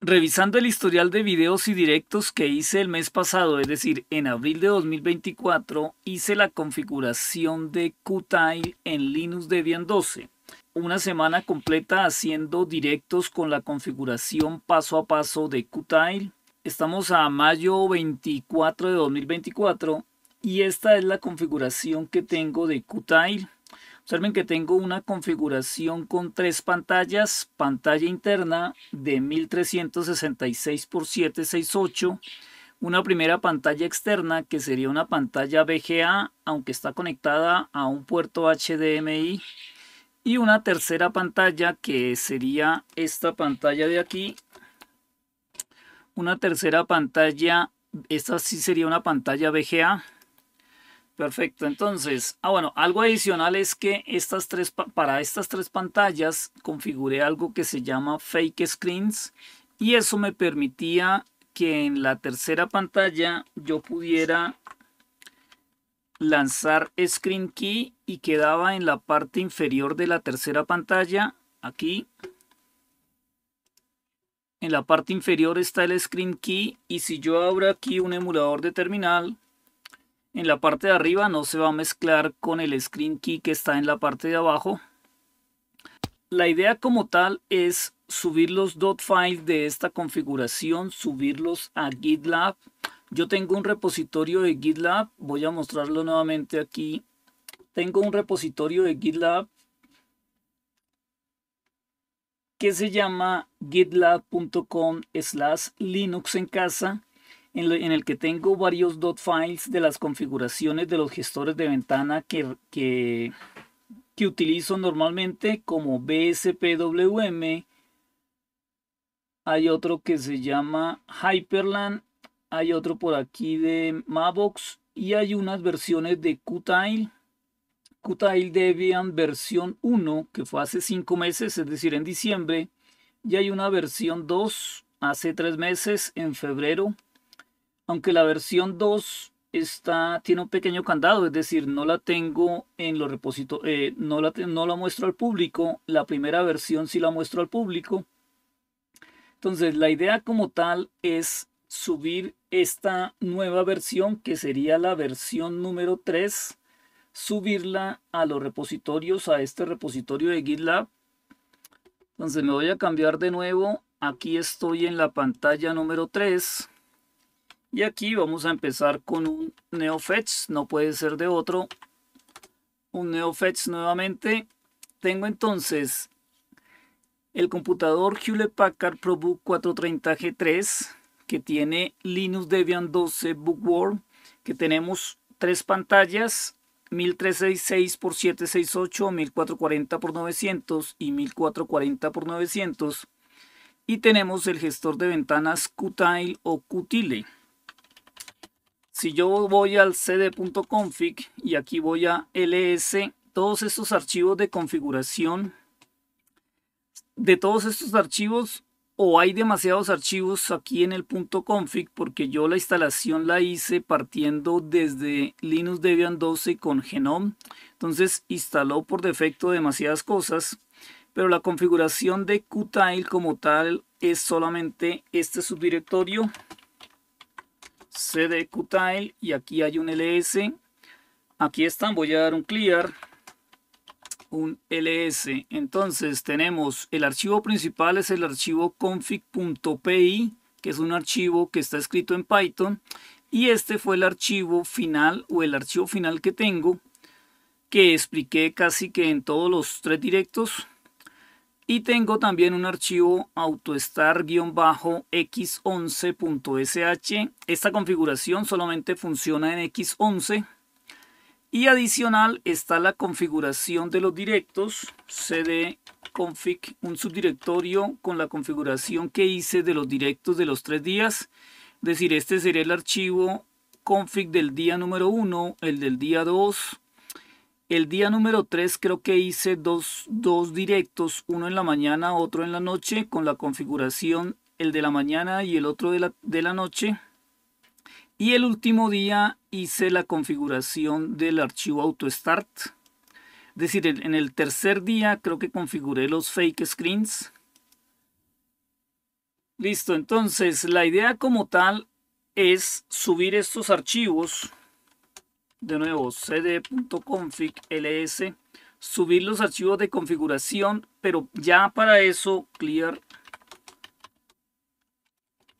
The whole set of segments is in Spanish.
revisando el historial de videos y directos que hice el mes pasado, es decir, en abril de 2024, hice la configuración de Qtile en Linux Debian 12. Una semana completa haciendo directos con la configuración paso a paso de Qtile. Estamos a mayo 24 de 2024 y esta es la configuración que tengo de Qtile. Observen que tengo una configuración con tres pantallas, pantalla interna de 1366 x 768, una primera pantalla externa que sería una pantalla VGA, aunque está conectada a un puerto HDMI, y una tercera pantalla que sería esta pantalla de aquí, una tercera pantalla, esta sí sería una pantalla VGA, Perfecto, entonces, ah bueno, algo adicional es que estas tres, para estas tres pantallas configuré algo que se llama Fake Screens y eso me permitía que en la tercera pantalla yo pudiera lanzar Screen Key y quedaba en la parte inferior de la tercera pantalla, aquí. En la parte inferior está el Screen Key y si yo abro aquí un emulador de terminal, en la parte de arriba, no se va a mezclar con el screen key que está en la parte de abajo. La idea como tal es subir los dot .files de esta configuración, subirlos a GitLab. Yo tengo un repositorio de GitLab, voy a mostrarlo nuevamente aquí. Tengo un repositorio de GitLab que se llama gitlab.com slash linux en casa en, el que tengo varios dot files de las configuraciones de los gestores de ventana que, que, utilizo normalmente como BSPWM. Hay otro que se llama Hyperland. Hay otro por aquí de Mavox. Y hay unas versiones de Qtile. Qtile Debian versión 1 que fue hace 5 meses, es decir, en diciembre. Y hay una versión 2 hace 3 meses, en febrero aunque la versión 2 está, tiene un pequeño candado, es decir, no la tengo en los repositorios, eh, no, la, no la muestro al público, la primera versión sí la muestro al público. Entonces, la idea como tal es subir esta nueva versión, que sería la versión número 3, subirla a los repositorios, a este repositorio de GitLab. Entonces me voy a cambiar de nuevo. Aquí estoy en la pantalla número 3. Y aquí vamos a empezar con un NeoFetch, no puede ser de otro. Un NeoFetch nuevamente. Tengo entonces el computador Hewlett Packard ProBook 430G3 que tiene Linux Debian 12 Bookworm, que tenemos tres pantallas 1366 x 768, 1440 x 900 y 1440 x 900 y tenemos el gestor de ventanas Qtile o Qtile si yo voy al cd.config y aquí voy a ls, todos estos archivos de configuración, de todos estos archivos o hay demasiados archivos aquí en el punto .config porque yo la instalación la hice partiendo desde Linux Debian 12 con Genome. Entonces instaló por defecto demasiadas cosas, pero la configuración de Qtile como tal es solamente este subdirectorio CD Qtile y aquí hay un LS. Aquí están, voy a dar un clear, un LS. Entonces tenemos el archivo principal es el archivo config.pi, que es un archivo que está escrito en Python. Y este fue el archivo final o el archivo final que tengo, que expliqué casi que en todos los tres directos. Y tengo también un archivo autostar-x11.sh. Esta configuración solamente funciona en x11. Y adicional está la configuración de los directos, cd config, un subdirectorio con la configuración que hice de los directos de los tres días. Es decir, este sería el archivo config del día número 1, el del día 2, el día número 3 creo que hice dos, dos directos, uno en la mañana, otro en la noche, con la configuración, el de la mañana y el otro de la, noche. Y el último día hice la configuración del archivo auto-start. Es decir, en el tercer día creo que configuré los fake screens. Listo, entonces la idea como tal es subir estos archivos de nuevo cd.config ls, subir los archivos de configuración, pero ya para eso clear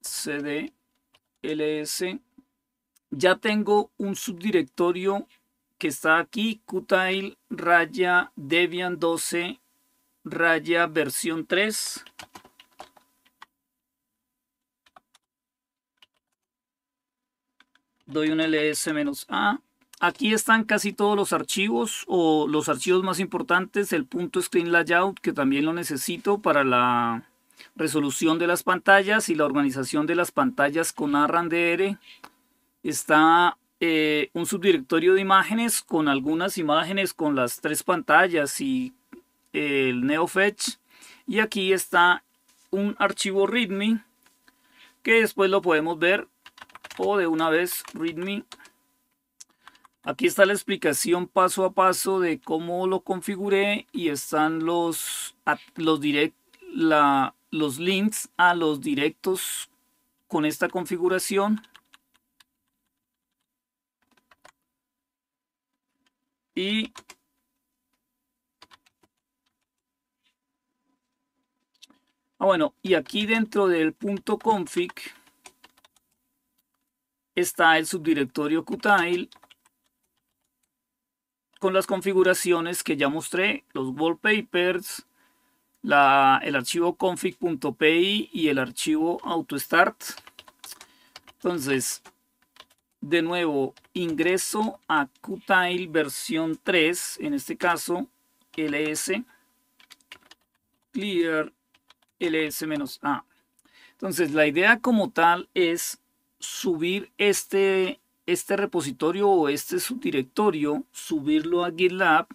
cd ls, ya tengo un subdirectorio que está aquí, qtile raya debian 12 raya versión 3. Doy un ls-a Aquí están casi todos los archivos o los archivos más importantes, el punto screen layout que también lo necesito para la resolución de las pantallas y la organización de las pantallas con ARRANDR. Está eh, un subdirectorio de imágenes con algunas imágenes con las tres pantallas y eh, el NeoFetch. Y aquí está un archivo README que después lo podemos ver o de una vez readme. Aquí está la explicación paso a paso de cómo lo configuré y están los, los, la, los links a los directos con esta configuración. Y ah, bueno, y aquí dentro del punto config está el subdirectorio Qtile con las configuraciones que ya mostré, los wallpapers, la, el archivo config.py y el archivo autostart. Entonces, de nuevo, ingreso a Qtile versión 3, en este caso, ls, clear ls-a. Entonces, la idea como tal es subir este este repositorio o este subdirectorio, subirlo a GitLab,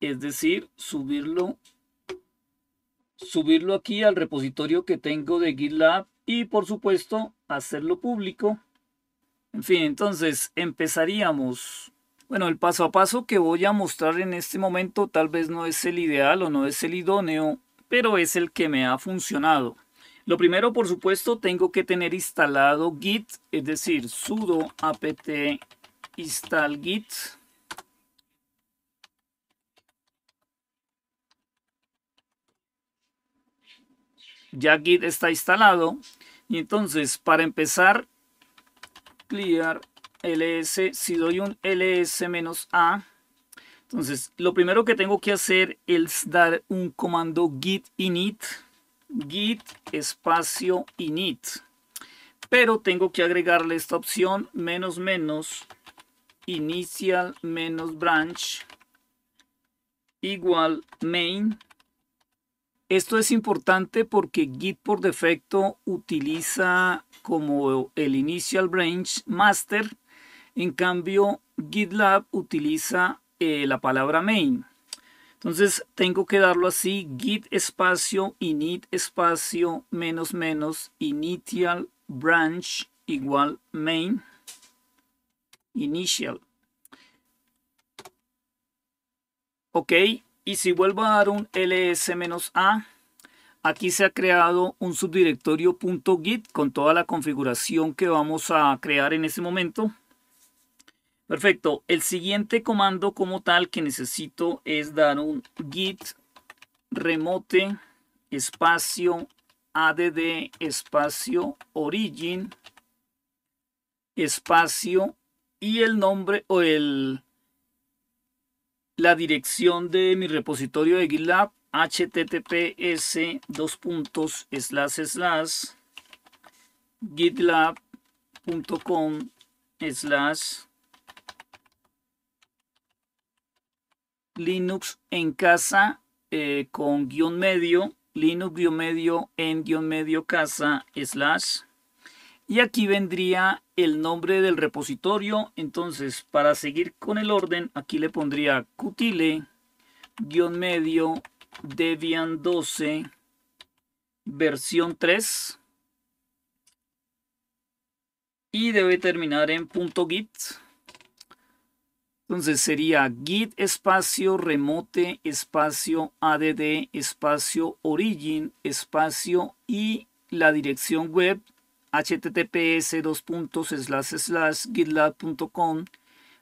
es decir, subirlo, subirlo aquí al repositorio que tengo de GitLab y por supuesto hacerlo público. En fin, entonces empezaríamos. Bueno, el paso a paso que voy a mostrar en este momento tal vez no es el ideal o no es el idóneo, pero es el que me ha funcionado. Lo primero, por supuesto, tengo que tener instalado git, es decir, sudo apt install git. Ya git está instalado. Y entonces, para empezar, clear ls, si doy un ls-a, entonces lo primero que tengo que hacer es dar un comando git init git espacio init. Pero tengo que agregarle esta opción menos menos initial menos branch igual main. Esto es importante porque Git por defecto utiliza como el initial branch master. En cambio, GitLab utiliza eh, la palabra main. Entonces tengo que darlo así, git espacio init espacio menos menos initial branch igual main initial. Ok, y si vuelvo a dar un ls-a, aquí se ha creado un subdirectorio .git con toda la configuración que vamos a crear en ese momento. Perfecto. El siguiente comando como tal que necesito es dar un git remote espacio add espacio origin espacio y el nombre o el la dirección de mi repositorio de GitLab https dos puntos slash gitlab.com slash Linux en casa eh, con guión medio, Linux guión medio en guión medio casa slash. Y aquí vendría el nombre del repositorio. Entonces, para seguir con el orden, aquí le pondría cutile guión medio Debian 12 versión 3 y debe terminar en .git entonces sería git espacio remote espacio add espacio origin espacio y la dirección web https dos gitlab.com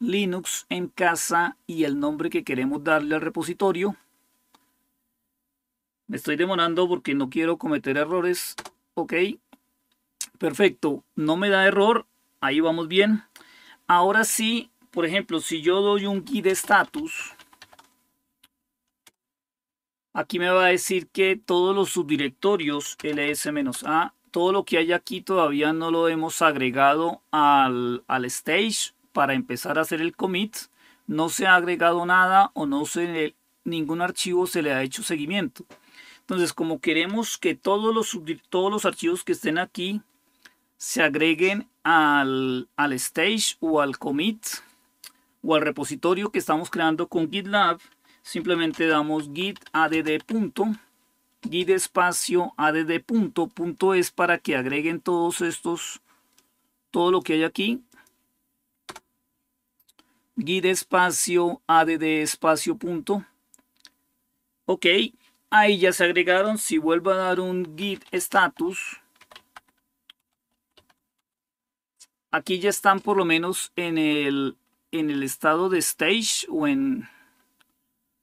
linux en casa y el nombre que queremos darle al repositorio. Me estoy demorando porque no quiero cometer errores. Ok, perfecto, no me da error, ahí vamos bien. Ahora sí, por ejemplo, si yo doy un guía de status, aquí me va a decir que todos los subdirectorios ls-a, todo lo que hay aquí todavía no lo hemos agregado al, stage para empezar a hacer el commit. No se ha agregado nada o no se, ningún archivo se le ha hecho seguimiento. Entonces, como queremos que todos los, todos los archivos que estén aquí se agreguen al, al stage o al commit, o al repositorio que estamos creando con GitLab, simplemente damos git add. git espacio add. Punto es para que agreguen todos estos, todo lo que hay aquí. git espacio add espacio punto. Ok, ahí ya se agregaron. Si vuelvo a dar un git status, aquí ya están por lo menos en el en el estado de stage o en...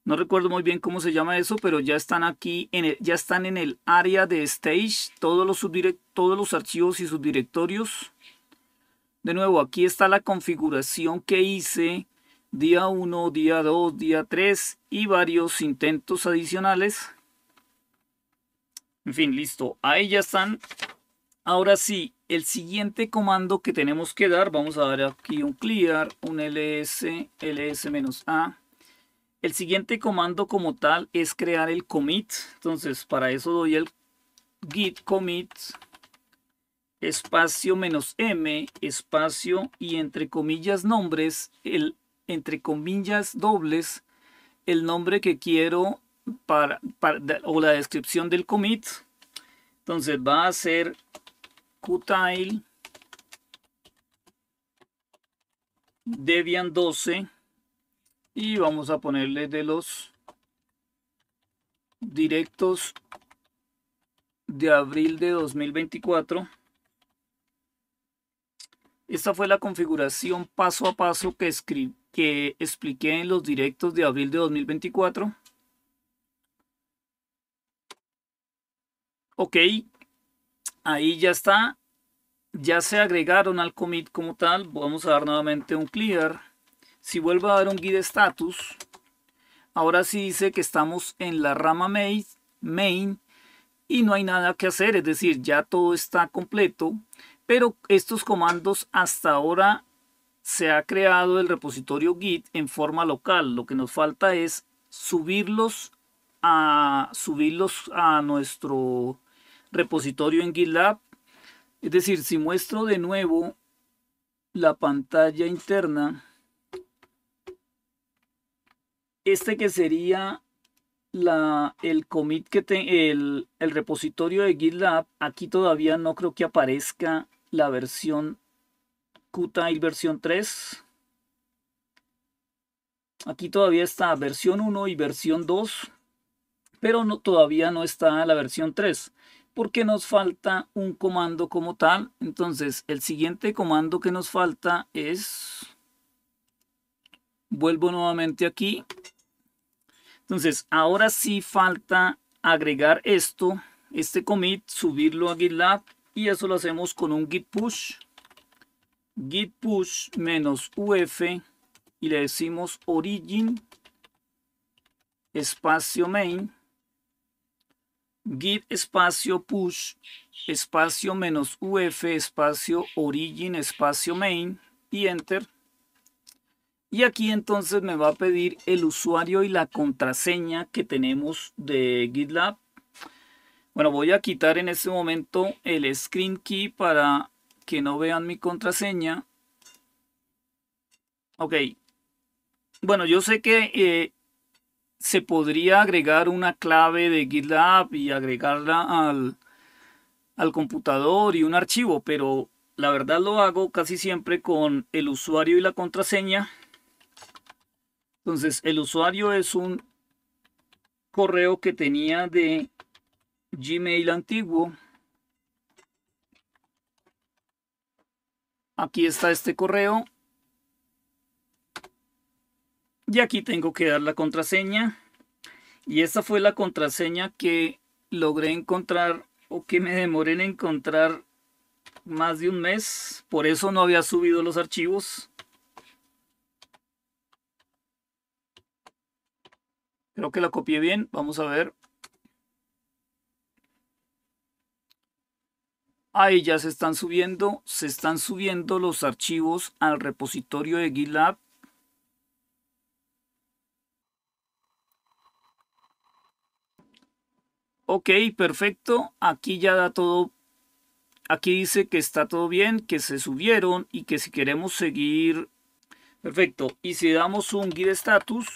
No recuerdo muy bien cómo se llama eso, pero ya están aquí, en el, ya están en el área de stage todos los, todos los archivos y subdirectorios. De nuevo, aquí está la configuración que hice día 1, día 2, día 3 y varios intentos adicionales. En fin, listo. Ahí ya están. Ahora sí, el siguiente comando que tenemos que dar, vamos a dar aquí un clear, un ls, ls-a. El siguiente comando como tal es crear el commit. Entonces, para eso doy el git commit espacio menos m espacio y entre comillas nombres, el entre comillas dobles, el nombre que quiero para o la descripción del commit. Entonces va a ser Qtile, Debian 12 y vamos a ponerle de los directos de abril de 2024. Esta fue la configuración paso a paso que, que expliqué en los directos de abril de 2024. Ok, ahí ya está, ya se agregaron al commit como tal, vamos a dar nuevamente un clear, si vuelvo a dar un git status, ahora sí dice que estamos en la rama main, main y no hay nada que hacer, es decir, ya todo está completo, pero estos comandos hasta ahora se ha creado el repositorio git en forma local, lo que nos falta es subirlos a subirlos a nuestro repositorio en GitLab. Es decir, si muestro de nuevo la pantalla interna, este que sería la, el commit que el, el repositorio de GitLab, aquí todavía no creo que aparezca la versión Qtile versión 3. Aquí todavía está versión 1 y versión 2, pero no, todavía no está la versión 3 porque nos falta un comando como tal. Entonces, el siguiente comando que nos falta es... Vuelvo nuevamente aquí. Entonces, ahora sí falta agregar esto, este commit, subirlo a GitLab. Y eso lo hacemos con un git push. Git push menos uf y le decimos origin espacio main git espacio push espacio menos uf espacio origin espacio main y enter. Y aquí entonces me va a pedir el usuario y la contraseña que tenemos de GitLab. Bueno, voy a quitar en este momento el screen key para que no vean mi contraseña. Ok. Bueno, yo sé que eh, se podría agregar una clave de GitLab y agregarla al, al computador y un archivo, pero la verdad lo hago casi siempre con el usuario y la contraseña. Entonces, el usuario es un correo que tenía de Gmail antiguo. Aquí está este correo y aquí tengo que dar la contraseña. Y esta fue la contraseña que logré encontrar o que me demoré en encontrar más de un mes. Por eso no había subido los archivos. Creo que la copié bien. Vamos a ver. Ahí ya se están subiendo. Se están subiendo los archivos al repositorio de GitLab. Ok, perfecto. Aquí ya da todo. Aquí dice que está todo bien, que se subieron y que si queremos seguir. Perfecto. Y si damos un git status,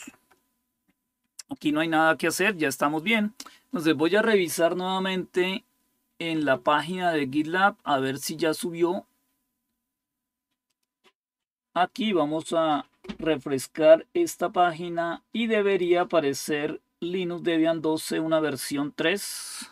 aquí no hay nada que hacer, ya estamos bien. Entonces voy a revisar nuevamente en la página de GitLab a ver si ya subió. Aquí vamos a refrescar esta página y debería aparecer Linux Debian 12, una versión 3.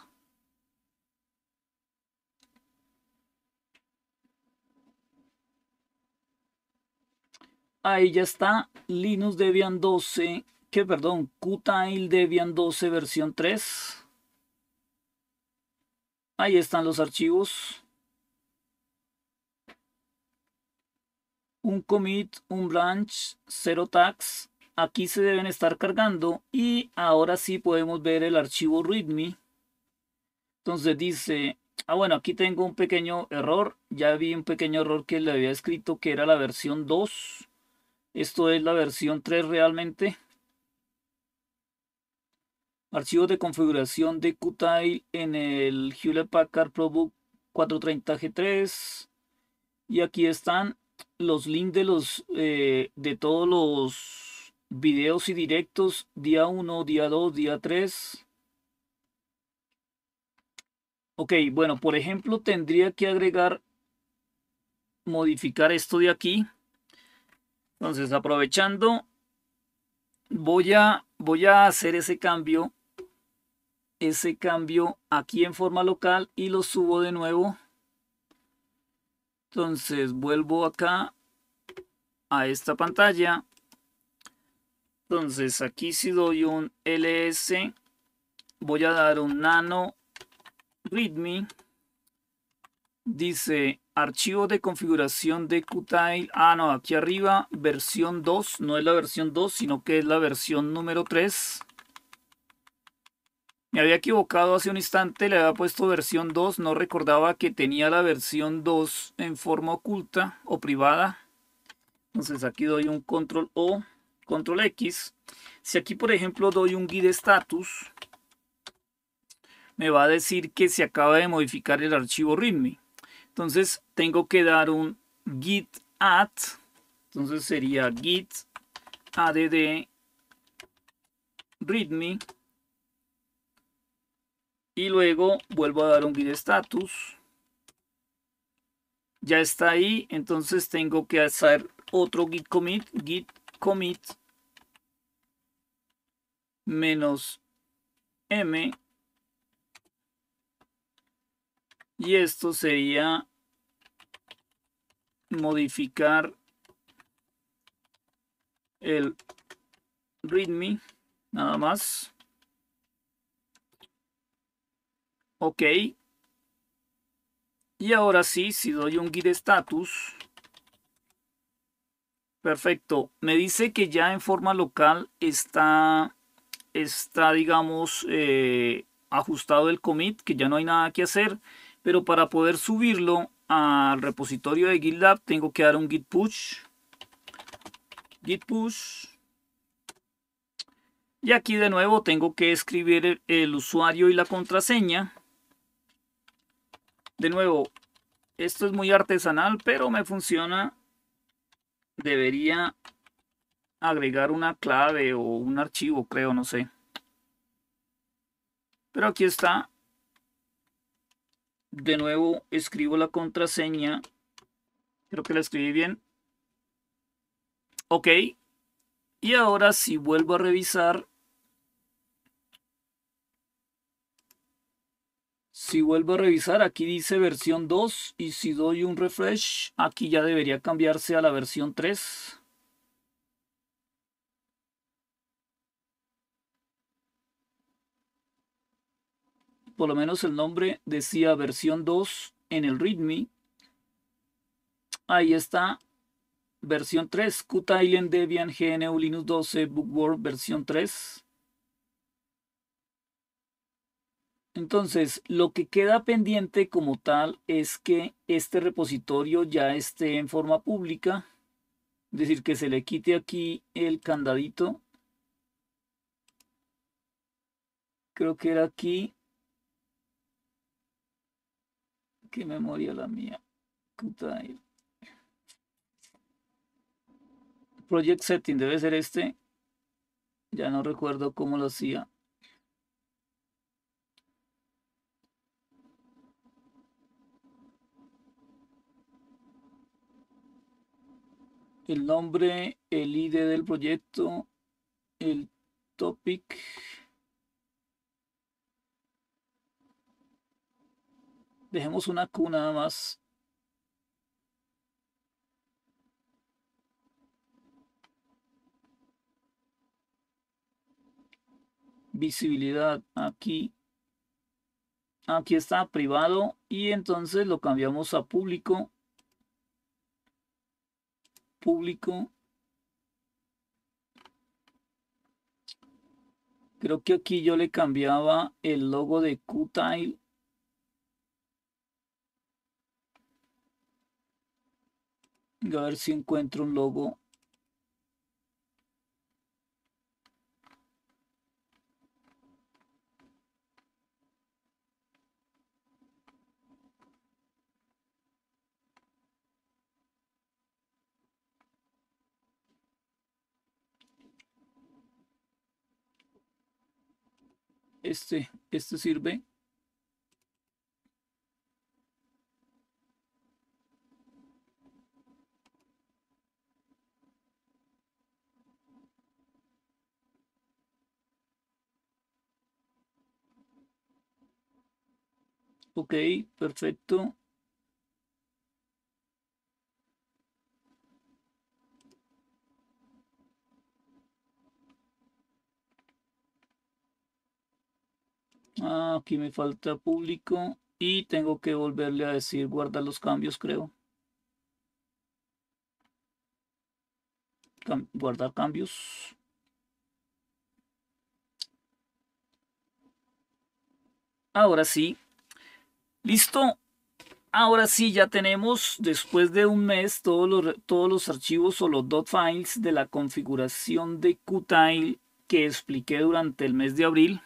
Ahí ya está Linux Debian 12, que perdón, Qtile Debian 12 versión 3. Ahí están los archivos. Un commit, un branch, cero tags, aquí se deben estar cargando y ahora sí podemos ver el archivo README. Entonces dice, ah bueno, aquí tengo un pequeño error, ya vi un pequeño error que le había escrito que era la versión 2. Esto es la versión 3 realmente. Archivos de configuración de Qtile en el Hewlett Packard ProBook 430G3. Y aquí están los links de los eh, de todos los videos y directos día 1, día 2, día 3. Ok, bueno, por ejemplo, tendría que agregar, modificar esto de aquí. Entonces, aprovechando, voy a, voy a hacer ese cambio, ese cambio aquí en forma local y lo subo de nuevo. Entonces, vuelvo acá a esta pantalla entonces aquí si doy un ls, voy a dar un nano readme. Dice archivo de configuración de Qtile. Ah, no, aquí arriba versión 2. No es la versión 2, sino que es la versión número 3. Me había equivocado hace un instante, le había puesto versión 2. No recordaba que tenía la versión 2 en forma oculta o privada. Entonces aquí doy un control O control X. Si aquí, por ejemplo, doy un git status, me va a decir que se acaba de modificar el archivo README. Entonces, tengo que dar un git add. Entonces, sería git add readme. Y luego vuelvo a dar un git status. Ya está ahí. Entonces, tengo que hacer otro git commit, git commit menos m y esto sería modificar el readme nada más ok y ahora sí si doy un git status Perfecto. Me dice que ya en forma local está, está digamos, eh, ajustado el commit, que ya no hay nada que hacer, pero para poder subirlo al repositorio de GitLab tengo que dar un git push. Git push. Y aquí de nuevo tengo que escribir el usuario y la contraseña. De nuevo, esto es muy artesanal, pero me funciona debería agregar una clave o un archivo, creo, no sé. Pero aquí está. De nuevo escribo la contraseña. Creo que la escribí bien. Ok. Y ahora si vuelvo a revisar, Si vuelvo a revisar, aquí dice versión 2 y si doy un refresh, aquí ya debería cambiarse a la versión 3. Por lo menos el nombre decía versión 2 en el README. Ahí está versión 3, Qt en Debian GNU Linux 12 Bookworm versión 3. Entonces, lo que queda pendiente como tal es que este repositorio ya esté en forma pública. Es decir, que se le quite aquí el candadito. Creo que era aquí. ¿Qué memoria la mía? Project Setting debe ser este. Ya no recuerdo cómo lo hacía. el nombre, el ID del proyecto, el topic. Dejemos una cuna más. Visibilidad aquí. Aquí está privado y entonces lo cambiamos a público público. Creo que aquí yo le cambiaba el logo de Qtile. A ver si encuentro un logo Este, este, sirve Okay, perfecto. aquí me falta público y tengo que volverle a decir guardar los cambios, creo. guardar cambios. Ahora sí. Listo. Ahora sí, ya tenemos después de un mes todos los, todos los archivos o los dot files de la configuración de Qtile que expliqué durante el mes de abril.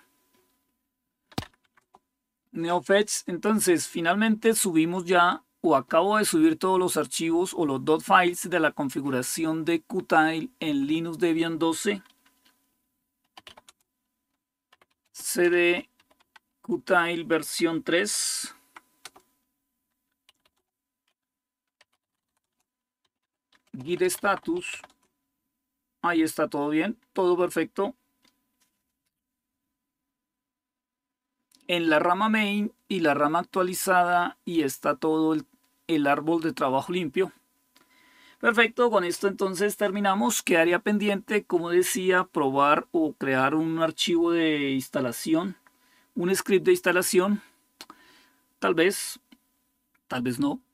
NeoFetch. Entonces, finalmente subimos ya o acabo de subir todos los archivos o los dot files de la configuración de Qtile en Linux Debian 12. CD Qtile versión 3. Git status. Ahí está todo bien, todo perfecto. en la rama main y la rama actualizada y está todo el, árbol de trabajo limpio. Perfecto, con esto entonces terminamos. Quedaría pendiente, como decía, probar o crear un archivo de instalación, un script de instalación. Tal vez, tal vez no,